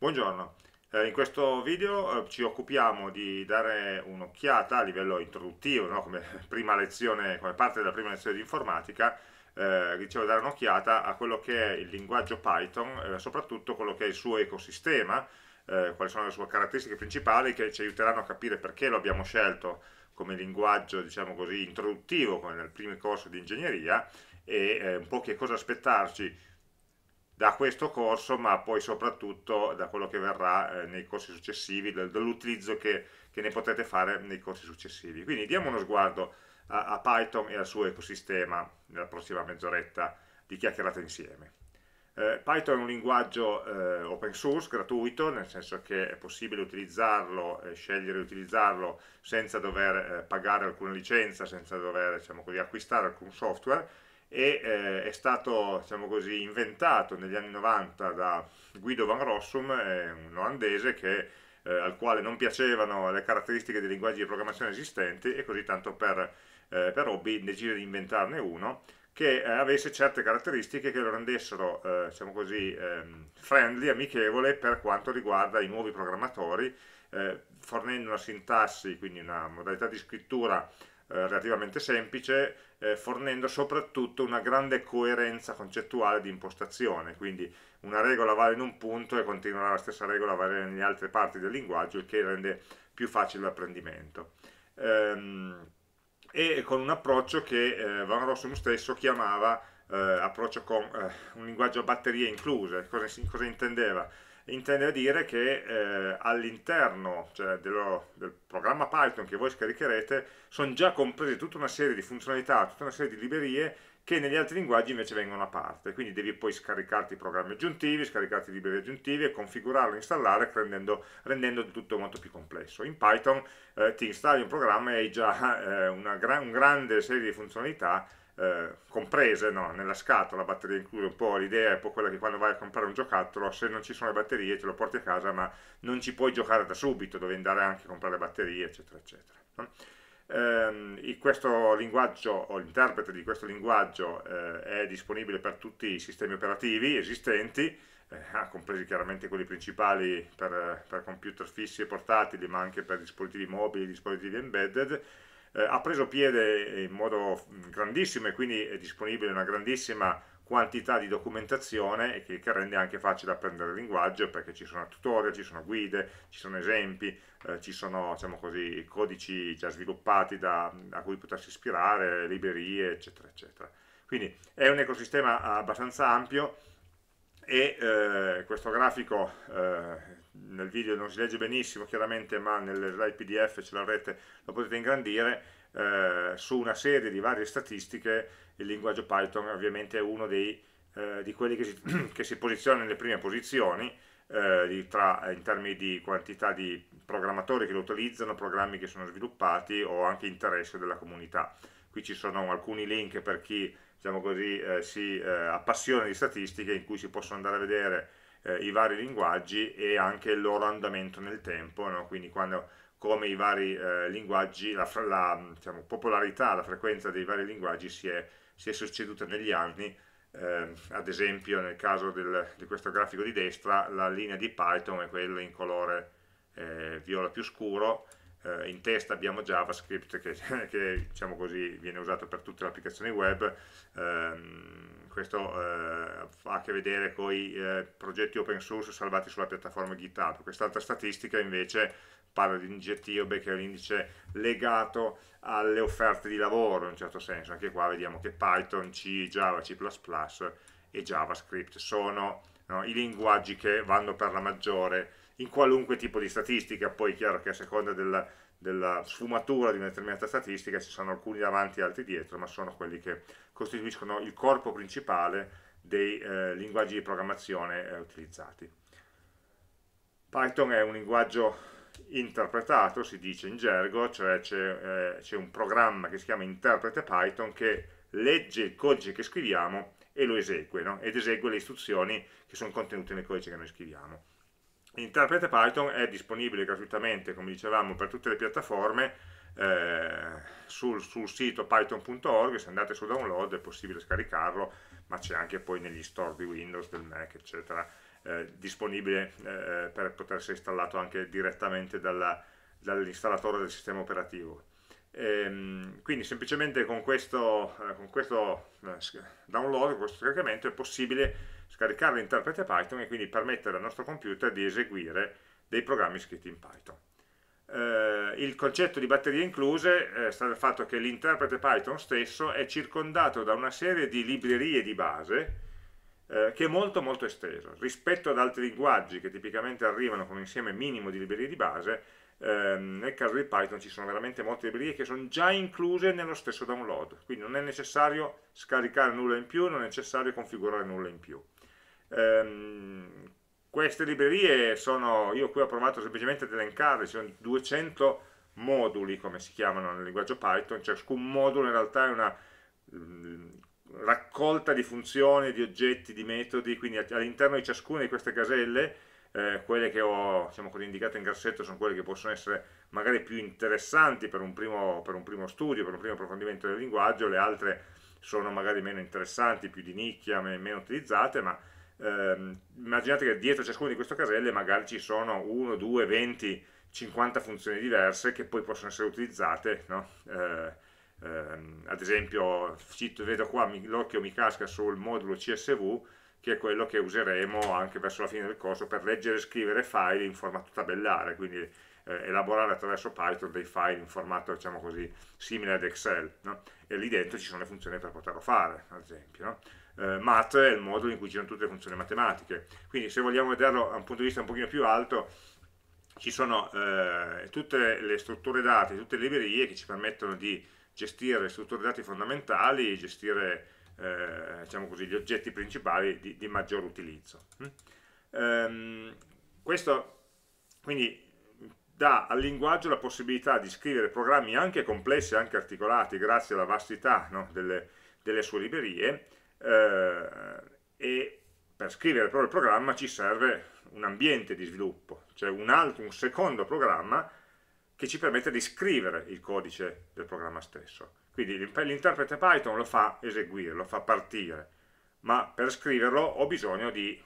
Buongiorno, eh, in questo video eh, ci occupiamo di dare un'occhiata a livello introduttivo, no? come, lezione, come, parte della prima lezione di informatica, eh, dicevo dare un'occhiata a quello che è il linguaggio Python, eh, soprattutto quello che è il suo ecosistema, eh, quali sono le sue caratteristiche principali che ci aiuteranno a capire perché lo abbiamo scelto come linguaggio, diciamo così, introduttivo come nel primo corso di ingegneria e eh, un po' che cosa aspettarci da questo corso, ma poi soprattutto da quello che verrà eh, nei corsi successivi, dall'utilizzo che, che, ne potrete fare nei corsi successivi. Quindi diamo uno sguardo a, a Python e al suo ecosistema nella prossima mezz'oretta di chiacchierata insieme. Eh, Python è un linguaggio eh, open source, gratuito, nel senso che è possibile utilizzarlo, scegliere di utilizzarlo senza dover eh, pagare alcuna licenza, senza dover diciamo così, acquistare alcun software, e eh, è stato diciamo così, inventato negli anni 90 da Guido van Rossum, eh, un olandese che, eh, al quale non piacevano le caratteristiche dei linguaggi di programmazione esistenti e così tanto per, eh, per hobby decise di inventarne uno che eh, avesse certe caratteristiche che lo rendessero eh, diciamo così, ehm, friendly, amichevole per quanto riguarda i nuovi programmatori, fornendo una sintassi, quindi una modalità di scrittura eh, relativamente semplice, eh, fornendo soprattutto una grande coerenza concettuale di impostazione, quindi una regola vale in un punto e continuerà la stessa regola a valere nelle altre parti del linguaggio, il che rende più facile l'apprendimento. Ehm, e con un approccio che eh, Van Rossum stesso chiamava eh, approccio con eh, un linguaggio a batterie incluse, cosa, cosa intendeva? intende dire che eh, all'interno cioè, dello, del programma Python che voi scaricherete sono già comprese tutta una serie di funzionalità, tutta una serie di librerie che negli altri linguaggi invece vengono a parte, quindi devi poi scaricarti i programmi aggiuntivi, scaricarti i librerie aggiuntivi e configurarlo, installare rendendo, rendendo tutto molto più complesso. In Python eh, ti installi un programma e hai già eh, gran, una grande serie di funzionalità eh, comprese no, nella scatola, batteria inclusa, un po' l'idea è un po' quella che quando vai a comprare un giocattolo, se non ci sono le batterie te lo porti a casa, ma non ci puoi giocare da subito, devi andare anche a comprare batterie, eccetera, eccetera. No? Eh, questo linguaggio o l'interprete di questo linguaggio eh, è disponibile per tutti i sistemi operativi esistenti, eh, ah, compresi chiaramente quelli principali per, per computer fissi e portatili, ma anche per dispositivi mobili, dispositivi embedded, eh, ha preso piede in modo mm, grandissimo e quindi è disponibile una grandissima quantità di documentazione che, che rende anche facile apprendere il linguaggio perché ci sono tutorial, ci sono guide, ci sono esempi, eh, ci sono diciamo così, codici già sviluppati da, a cui potersi ispirare, librerie, eccetera, eccetera. Quindi è un ecosistema abbastanza ampio e eh, questo grafico eh, nel video non si legge benissimo chiaramente ma nelle slide pdf ce l'avrete, lo potete ingrandire, eh, su una serie di varie statistiche il linguaggio Python ovviamente è uno dei, eh, di quelli che si, che si, posiziona nelle prime posizioni eh, di, tra, in termini di quantità di programmatori che lo utilizzano, programmi che sono sviluppati o anche interesse della comunità. Qui ci sono alcuni link per chi diciamo così, eh, si eh, appassiona di statistiche in cui si possono andare a vedere eh, i vari linguaggi e anche il loro andamento nel tempo, no? quindi quando, come i vari eh, linguaggi, la, la diciamo, popolarità, la frequenza dei vari linguaggi si è, si è succeduta negli anni, eh, ad esempio nel caso del, di questo grafico di destra la linea di Python è quella in colore eh, viola più scuro, eh, in testa abbiamo JavaScript che, che diciamo così, viene usato per tutte le applicazioni web, ehm, questo eh, ha a che vedere con i eh, progetti open source salvati sulla piattaforma GitHub, quest'altra statistica invece parla di un IGTOB che è un indice legato alle offerte di lavoro in un certo senso, anche qua vediamo che Python, C, Java, C++ e JavaScript sono no, i linguaggi che vanno per la maggiore in qualunque tipo di statistica, poi è chiaro che a seconda della, della sfumatura di una determinata statistica ci sono alcuni davanti e altri dietro, ma sono quelli che costituiscono il corpo principale dei eh, linguaggi di programmazione eh, utilizzati. Python è un linguaggio interpretato, si dice in gergo, cioè c'è eh, un programma che si chiama interprete Python che legge il codice che scriviamo e lo esegue, no? ed esegue le istruzioni che sono contenute nel codice che noi scriviamo l'interprete Python è disponibile gratuitamente, come dicevamo, per tutte le piattaforme eh, sul, sul, sito python.org, se andate su download è possibile scaricarlo, ma c'è anche poi negli store di Windows, del Mac, eccetera, eh, disponibile eh, per poter essere installato anche direttamente dalla, dall'installatore del sistema operativo. E, ehm, quindi semplicemente con questo, eh, con questo eh, download, con questo scaricamento è possibile scaricare l'interprete Python e quindi permettere al nostro computer di eseguire dei programmi scritti in Python. Eh, il concetto di batterie incluse eh, sta nel fatto che l'interprete Python stesso è circondato da una serie di librerie di base eh, che è molto molto esteso rispetto ad altri linguaggi che tipicamente arrivano con un insieme minimo di librerie di base ehm, nel caso di Python ci sono veramente molte librerie che sono già incluse nello stesso download, quindi non è necessario scaricare nulla in più, non è necessario configurare nulla in più. Ehm, queste librerie sono, io qui ho provato semplicemente ad elencarle, ci sono 200 moduli come si chiamano nel linguaggio Python, ciascun modulo in realtà è una mm, raccolta di funzioni, di oggetti, di metodi, quindi all'interno di ciascuna di queste caselle, eh, quelle che ho diciamo indicato in grassetto sono quelle che possono essere magari più interessanti per un, primo, per un primo studio, per un primo approfondimento del linguaggio, le altre sono magari meno interessanti, più di nicchia, meno utilizzate, ma eh, immaginate che dietro ciascuna di queste caselle magari ci sono 1, 2, 20, 50 funzioni diverse che poi possono essere utilizzate, no? eh, ehm, ad esempio, cito, vedo qua, l'occhio mi casca sul modulo CSV, che è quello che useremo anche verso la fine del corso per leggere e scrivere file in formato tabellare, quindi eh, elaborare attraverso Python dei file in formato, diciamo così, simile ad Excel, no? e lì dentro ci sono le funzioni per poterlo fare, ad esempio. No? eh, math è il modulo in cui ci sono tutte le funzioni matematiche. Quindi se vogliamo vederlo da un punto di vista un pochino più alto, ci sono eh, tutte le strutture dati, tutte le librerie che ci permettono di gestire le strutture dati fondamentali, gestire eh, diciamo così, gli oggetti principali di, di maggior utilizzo. Mm. Ehm, questo quindi dà al linguaggio la possibilità di scrivere programmi anche complessi, anche articolati, grazie alla vastità no, delle, delle, sue librerie, eh, e per scrivere proprio il programma ci serve un ambiente di sviluppo, cioè un, altro, un secondo programma che ci permette di scrivere il codice del programma stesso. Quindi l'interprete Python lo fa eseguire, lo fa partire, ma per scriverlo ho bisogno di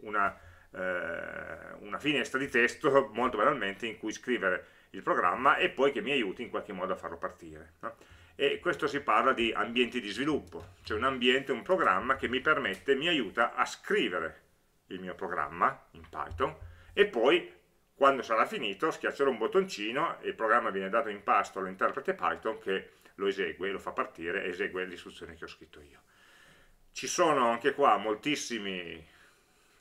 una, eh, una finestra di testo molto banalmente in cui scrivere il programma e poi che mi aiuti in qualche modo a farlo partire. No? e questo si parla di ambienti di sviluppo, cioè un ambiente, un programma che mi permette, mi aiuta a scrivere il mio programma in Python e poi quando sarà finito schiaccerò un bottoncino e il programma viene dato in pasto all'interprete Python che lo esegue, lo fa partire e esegue l'istruzione che ho scritto io. Ci sono anche qua moltissimi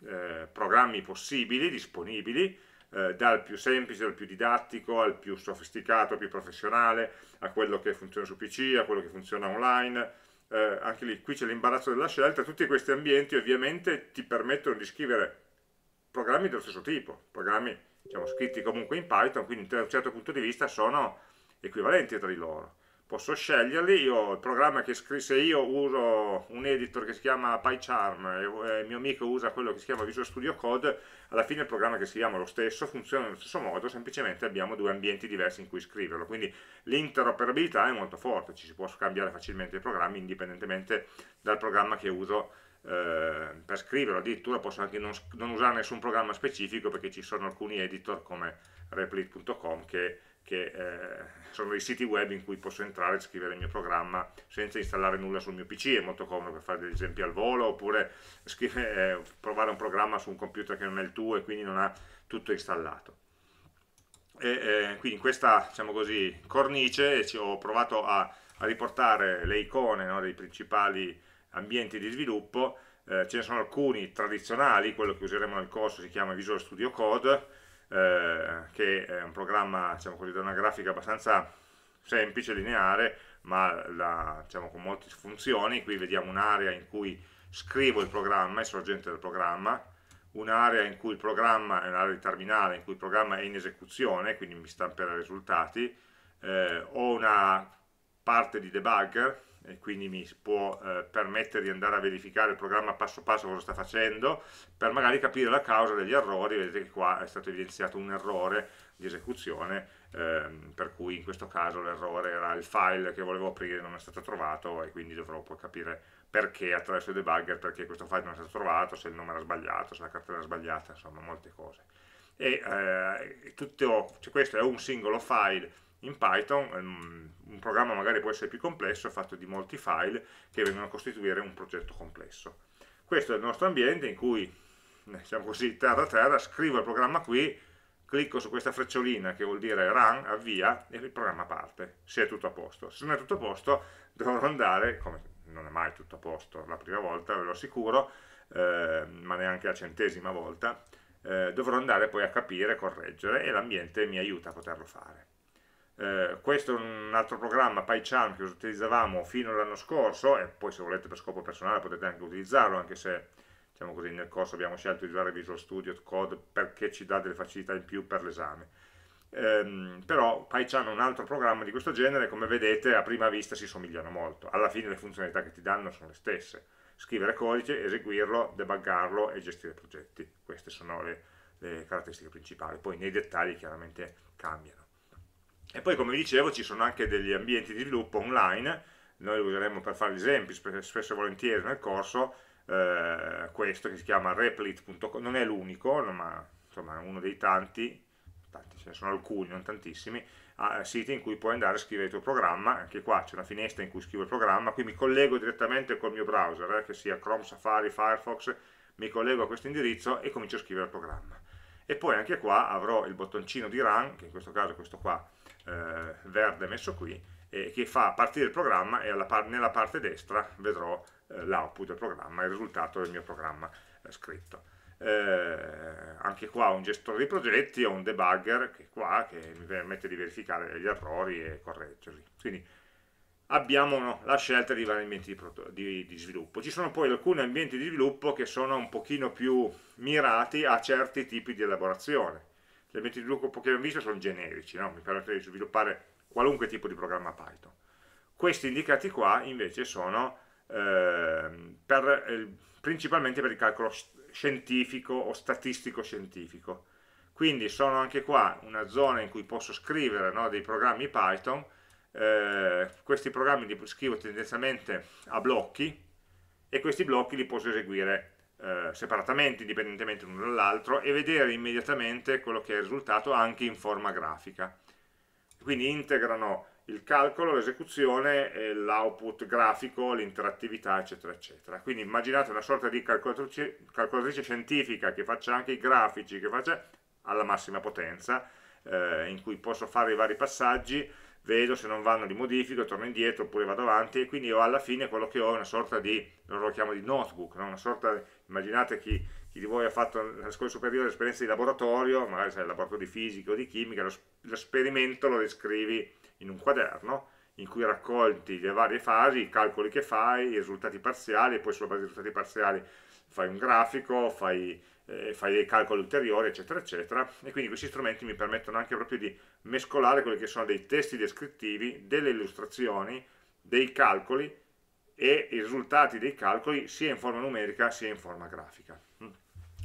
eh, programmi possibili, disponibili, eh, dal più semplice, al più didattico, al più sofisticato, al più professionale, a quello che funziona su PC, a quello che funziona online, eh, anche lì, qui c'è l'imbarazzo della scelta, tutti questi ambienti ovviamente ti permettono di scrivere programmi dello stesso tipo, programmi diciamo, scritti comunque in Python, quindi da un certo punto di vista sono equivalenti tra di loro posso sceglierli, io, il programma che scrisse io uso un editor che si chiama PyCharm e eh, il mio amico usa quello che si chiama Visual Studio Code, alla fine il programma che scriviamo è lo stesso, funziona nello stesso modo, semplicemente abbiamo due ambienti diversi in cui scriverlo, quindi l'interoperabilità è molto forte, ci si può scambiare facilmente i programmi indipendentemente dal programma che uso eh, per scriverlo, addirittura posso anche non, non usare nessun programma specifico perché ci sono alcuni editor come replit.com che che eh, sono dei siti web in cui posso entrare e scrivere il mio programma senza installare nulla sul mio PC, è molto comodo per fare degli esempi al volo, oppure scrive, eh, provare un programma su un computer che non è il tuo e quindi non ha tutto installato. E, eh, quindi in questa diciamo così, cornice ho provato a, a, riportare le icone no, dei principali ambienti di sviluppo, eh, ce ne sono alcuni tradizionali, quello che useremo nel corso si chiama Visual Studio Code, eh, che è un programma, diciamo così, da una grafica abbastanza semplice, lineare, ma la, diciamo, con molte funzioni. Qui vediamo un'area in cui scrivo il programma, il sorgente del programma, un'area in cui il programma è un'area di terminale in cui il programma è in esecuzione, quindi mi stamperà i risultati, eh, ho una parte di debugger e quindi mi può eh, permettere di andare a verificare il programma passo passo cosa sta facendo per magari capire la causa degli errori vedete che qua è stato evidenziato un errore di esecuzione ehm, per cui in questo caso l'errore era il file che volevo aprire non è stato trovato e quindi dovrò poi capire perché attraverso il debugger perché questo file non è stato trovato se il nome era sbagliato, se la cartella era sbagliata insomma molte cose e eh, tutto, cioè questo è un singolo file in Python un programma magari può essere più complesso, fatto di molti file che vengono a costituire un progetto complesso. Questo è il nostro ambiente in cui, diciamo così, terra terra, scrivo il programma qui, clicco su questa frecciolina che vuol dire run, avvia, e il programma parte, se è tutto a posto. Se non è tutto a posto, dovrò andare, come non è mai tutto a posto la prima volta, ve lo assicuro, eh, ma neanche la centesima volta, eh, dovrò andare poi a capire, correggere, e l'ambiente mi aiuta a poterlo fare. Eh, questo è un altro programma, PyCharm, che utilizzavamo fino all'anno scorso e poi se volete per scopo personale potete anche utilizzarlo, anche se diciamo così, nel corso abbiamo scelto di usare Visual Studio Code perché ci dà delle facilità in più per l'esame. Ehm, però PyCharm è un altro programma di questo genere, come vedete a prima vista si somigliano molto, alla fine le funzionalità che ti danno sono le stesse, scrivere codice, eseguirlo, debuggarlo e gestire progetti, queste sono le, le caratteristiche principali, poi nei dettagli chiaramente cambiano. E poi come dicevo ci sono anche degli ambienti di sviluppo online, noi useremo per fare gli esempi spesso e volentieri nel corso, eh, questo che si chiama replit.com, non è l'unico, ma insomma uno dei tanti, tanti, ce ne sono alcuni, non tantissimi, siti in cui puoi andare a scrivere il tuo programma, anche qua c'è una finestra in cui scrivo il programma, qui mi collego direttamente col mio browser, eh, che sia Chrome, Safari, Firefox, mi collego a questo indirizzo e comincio a scrivere il programma e poi anche qua avrò il bottoncino di run, che in questo caso è questo qua eh, verde messo qui, eh, che fa partire il programma e par nella parte destra vedrò eh, l'output del programma, il risultato del mio programma eh, scritto. Eh, anche qua ho un gestore di progetti ho un debugger che qua che mi permette di verificare gli errori e correggerli. Quindi abbiamo la scelta di vari ambienti di, di, sviluppo. Ci sono poi alcuni ambienti di sviluppo che sono un pochino più mirati a certi tipi di elaborazione. Gli ambienti di sviluppo che abbiamo visto sono generici, no? mi permette di sviluppare qualunque tipo di programma Python. Questi indicati qua invece sono eh, per, eh, principalmente per il calcolo scientifico o statistico scientifico. Quindi sono anche qua una zona in cui posso scrivere no, dei programmi Python eh, questi programmi li scrivo tendenzialmente a blocchi e questi blocchi li posso eseguire eh, separatamente, indipendentemente l'uno dall'altro e vedere immediatamente quello che è il risultato anche in forma grafica. Quindi integrano il calcolo, l'esecuzione, l'output grafico, l'interattività, eccetera, eccetera. Quindi immaginate una sorta di calcolatrice, calcolatrice, scientifica che faccia anche i grafici, che faccia alla massima potenza, eh, in cui posso fare i vari passaggi, vedo se non vanno li modifico, torno indietro oppure vado avanti e quindi ho alla fine quello che ho è una sorta di, loro lo chiamo di notebook, no? una sorta, immaginate chi, chi, di voi ha fatto nella scuola superiore esperienze di laboratorio, magari sei sai, laboratorio di fisica o di chimica, l'esperimento lo, lo descrivi in un quaderno in cui raccolti le varie fasi, i calcoli che fai, i risultati parziali e poi sulla base dei risultati parziali fai un grafico, fai eh, fai dei calcoli ulteriori, eccetera, eccetera, e quindi questi strumenti mi permettono anche proprio di mescolare quelli che sono dei testi descrittivi, delle illustrazioni, dei calcoli e i risultati dei calcoli sia in forma numerica sia in forma grafica.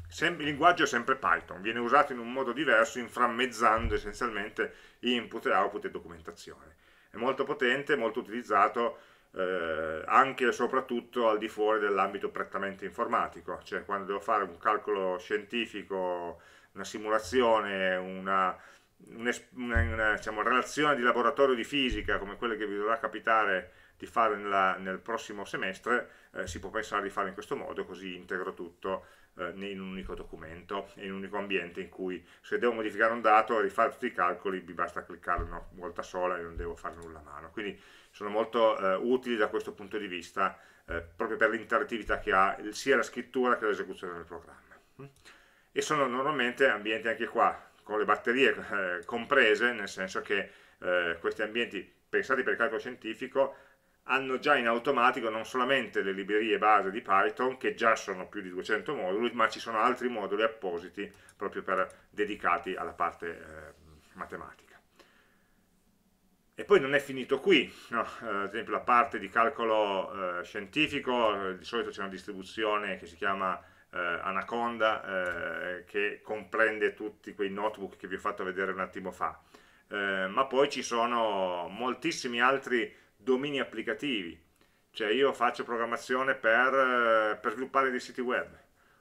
Sem il linguaggio è sempre Python, viene usato in un modo diverso, inframmezzando essenzialmente input, e output e documentazione. È molto potente, molto utilizzato, eh, anche e soprattutto al di fuori dell'ambito prettamente informatico, cioè quando devo fare un calcolo scientifico, una simulazione, una, una, una diciamo, relazione di laboratorio di fisica come quelle che vi dovrà capitare di fare nella, nel prossimo semestre, eh, si può pensare di fare in questo modo, così integro tutto eh, in un unico documento, in un unico ambiente in cui se devo modificare un dato e rifare tutti i calcoli mi basta cliccare una volta sola e non devo fare nulla a mano. Quindi sono molto eh, utili da questo punto di vista eh, proprio per l'interattività che ha sia la scrittura che l'esecuzione del programma. E sono normalmente ambienti anche qua con le batterie eh, comprese, nel senso che eh, questi ambienti pensati per il calcolo scientifico hanno già in automatico non solamente le librerie base di Python, che già sono più di 200 moduli, ma ci sono altri moduli appositi proprio per, dedicati alla parte eh, matematica. E poi non è finito qui, no? Eh, ad esempio la parte di calcolo eh, scientifico, eh, di solito c'è una distribuzione che si chiama eh, Anaconda, che comprende tutti quei notebook che vi ho fatto vedere un attimo fa, ma poi ci sono moltissimi altri domini applicativi, cioè io faccio programmazione per, eh, per sviluppare dei siti web,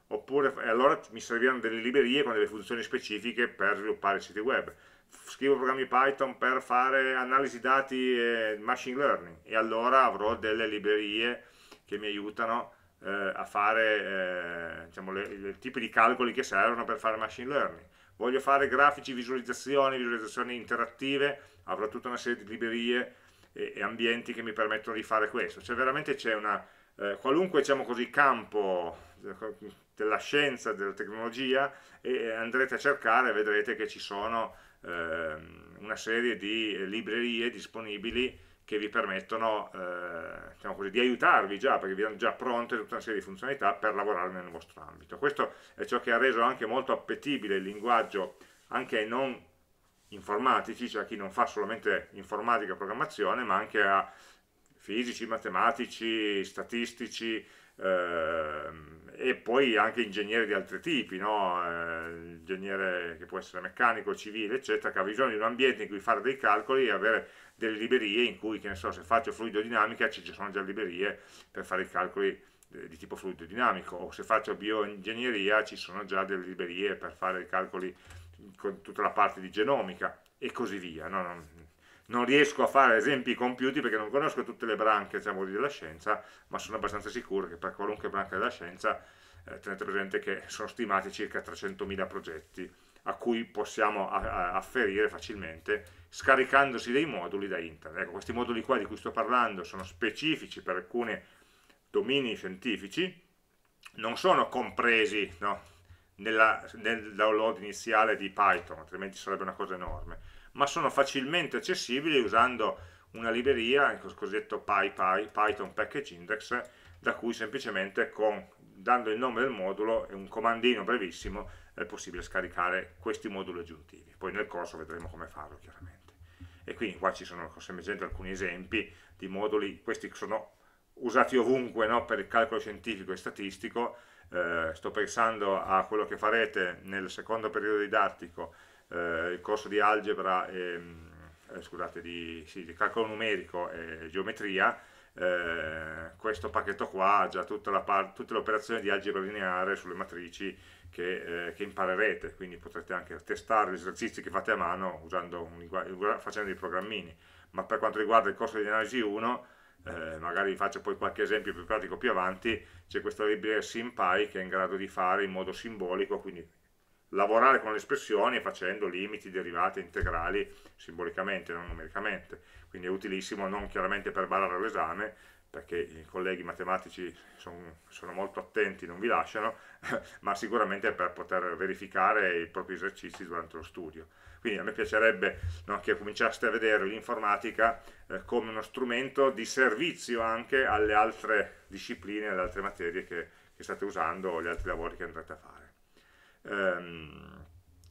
oppure allora mi serviranno delle librerie con delle funzioni specifiche per sviluppare siti web. Scrivo programmi Python per fare analisi dati e machine learning e allora avrò delle librerie che mi aiutano eh, a fare eh, diciamo, i tipi di calcoli che servono per fare machine learning. Voglio fare grafici, visualizzazioni, visualizzazioni interattive, avrò tutta una serie di librerie e, e ambienti che mi permettono di fare questo. Cioè veramente c'è una, eh, qualunque diciamo così, campo eh, della scienza, della tecnologia e andrete a cercare e vedrete che ci sono eh, una serie di librerie disponibili che vi permettono eh, diciamo così, di aiutarvi già, perché vi hanno già pronte tutta una serie di funzionalità per lavorare nel vostro ambito. Questo è ciò che ha reso anche molto appetibile il linguaggio anche ai non informatici, cioè a chi non fa solamente informatica e programmazione, ma anche a fisici, matematici, statistici eh, e poi anche ingegneri di altri tipi, no? eh, ingegnere che può essere meccanico, civile, eccetera, che ha bisogno di un ambiente in cui fare dei calcoli e avere delle librerie in cui, che ne so, se faccio fluidodinamica ci sono già librerie per fare i calcoli eh, di tipo fluidodinamico o se faccio bioingegneria ci sono già delle librerie per fare i calcoli con tutta la parte di genomica e così via. No, non, non, riesco a fare esempi compiuti perché non conosco tutte le branche diciamo, della scienza, ma sono abbastanza sicuro che per qualunque branca della scienza eh, tenete presente che sono stimati circa 300.000 progetti a cui possiamo afferire facilmente scaricandosi dei moduli da internet. Ecco, questi moduli qua di cui sto parlando sono specifici per alcuni domini scientifici, non sono compresi no, nella, nel download iniziale di Python, altrimenti sarebbe una cosa enorme, ma sono facilmente accessibili usando una libreria, il cosiddetto PyPy, Python Package Index, da cui semplicemente con, dando il nome del modulo e un comandino brevissimo è possibile scaricare questi moduli aggiuntivi. Poi nel corso vedremo come farlo chiaramente. E quindi qua ci sono semplicemente alcuni esempi di moduli, questi sono usati ovunque no, per il calcolo scientifico e statistico, eh, sto pensando a quello che farete nel secondo periodo didattico, eh, il corso di algebra, e, mm, eh, scusate, di, sì, di, calcolo numerico e geometria, eh, questo pacchetto qua ha già tutta la tutte le operazioni di algebra lineare sulle matrici che, eh, che, imparerete, quindi potrete anche testare gli esercizi che fate a mano usando un, facendo dei programmini. Ma per quanto riguarda il corso di analisi 1, eh, magari vi faccio poi qualche esempio più pratico più avanti, c'è questa libreria SimPy che è in grado di fare in modo simbolico, quindi lavorare con le espressioni facendo limiti, derivate, integrali simbolicamente, non numericamente. Quindi è utilissimo non chiaramente per barare l'esame, perché i colleghi matematici sono, sono molto attenti, non vi lasciano, ma sicuramente per poter verificare i propri esercizi durante lo studio. Quindi a me piacerebbe no, che cominciaste a vedere l'informatica eh, come uno strumento di servizio anche alle altre discipline, alle altre materie che, che state usando o agli altri lavori che andrete a fare. Ehm,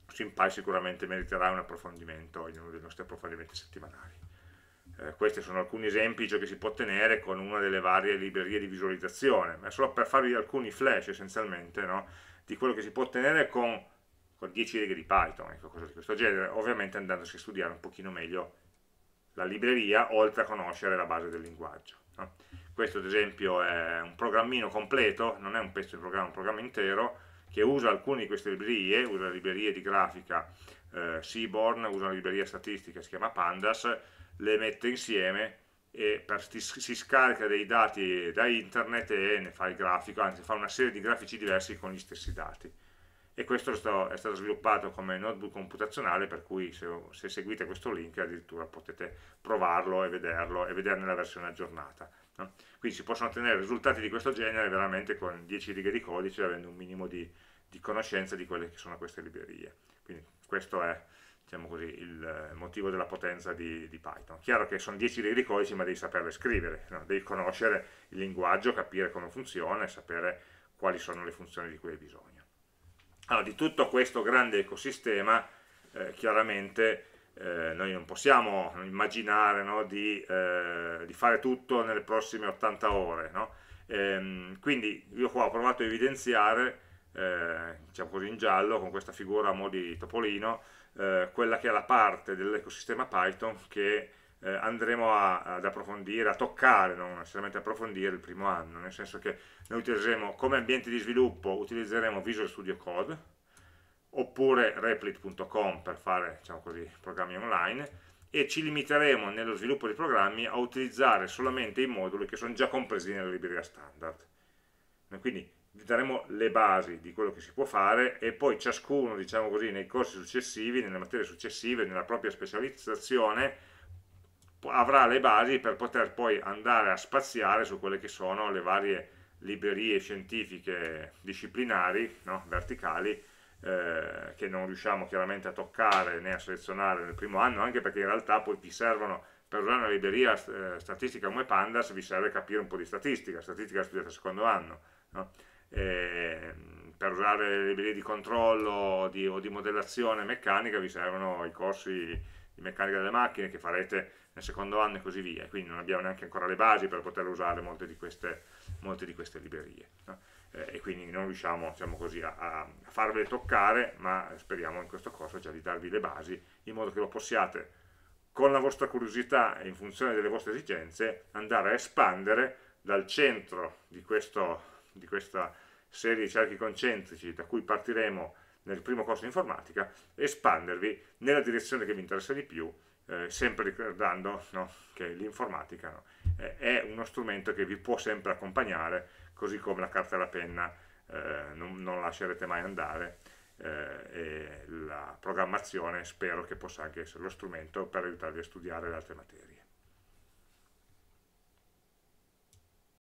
SimPy sicuramente meriterà un approfondimento in uno dei nostri approfondimenti settimanali. Eh, questi sono alcuni esempi di ciò che si può ottenere con una delle varie librerie di visualizzazione, ma è solo per farvi alcuni flash essenzialmente no? di quello che si può ottenere con con 10 righe di Python, ecco, cose di questo genere, ovviamente andandosi a studiare un pochino meglio la libreria, oltre a conoscere la base del linguaggio. No? Questo ad esempio è un programmino completo, non è un pezzo di programma, è un programma intero, che usa alcune di queste librerie, usa librerie di grafica eh, Seaborn, usa una libreria statistica che si chiama Pandas, le mette insieme e per, si scarica dei dati da internet e ne fa il grafico, anzi fa una serie di grafici diversi con gli stessi dati e questo è stato sviluppato come notebook computazionale per cui se, se, seguite questo link addirittura potete provarlo e vederlo e vederne la versione aggiornata no? quindi si possono ottenere risultati di questo genere veramente con 10 righe di codice avendo un minimo di, di conoscenza di quelle che sono queste librerie quindi questo è diciamo così, il motivo della potenza di, di, Python chiaro che sono 10 righe di codice ma devi saperle scrivere no? devi conoscere il linguaggio, capire come funziona e sapere quali sono le funzioni di cui hai bisogno allora, di tutto questo grande ecosistema, eh, chiaramente eh, noi non possiamo immaginare no, di, eh, di, fare tutto nelle prossime 80 ore. No? Ehm, quindi io qua ho provato a evidenziare, eh, diciamo così in giallo, con questa figura a mo' di topolino, eh, quella che è la parte dell'ecosistema Python che eh, andremo a, ad approfondire, a toccare, non necessariamente approfondire il primo anno, nel senso che noi utilizzeremo come ambiente di sviluppo, utilizzeremo Visual Studio Code, oppure replit.com per fare diciamo così, programmi online, e ci limiteremo nello sviluppo di programmi a utilizzare solamente i moduli che sono già compresi nella libreria standard. Quindi daremo le basi di quello che si può fare e poi ciascuno, diciamo così, nei corsi successivi, nelle materie successive, nella propria specializzazione, avrà le basi per poter poi andare a spaziare su quelle che sono le varie librerie scientifiche disciplinari, no? verticali, eh, che non riusciamo chiaramente a toccare né a selezionare nel primo anno, anche perché in realtà poi vi servono, per usare una libreria eh, statistica come Pandas, vi serve capire un po' di statistica, statistica studiata al secondo anno. No? E, ehm, per usare le librerie di controllo di, o di modellazione meccanica vi servono i corsi di meccanica delle macchine che farete nel secondo anno e così via, quindi non abbiamo neanche ancora le basi per poter usare molte di queste, molte di queste librerie. No? Eh, e quindi non riusciamo diciamo così, a, a farvele toccare, ma speriamo in questo corso già di darvi le basi, in modo che lo possiate, con la vostra curiosità e in funzione delle vostre esigenze, andare a espandere dal centro di, questo, di questa serie di cerchi concentrici da cui partiremo nel primo corso di informatica, espandervi nella direzione che vi interessa di più eh, sempre ricordando no, che l'informatica no, è uno strumento che vi può sempre accompagnare, così come la carta e la penna eh, non, non, lascerete mai andare eh, e la programmazione spero che possa anche essere lo strumento per aiutarvi a studiare le altre materie.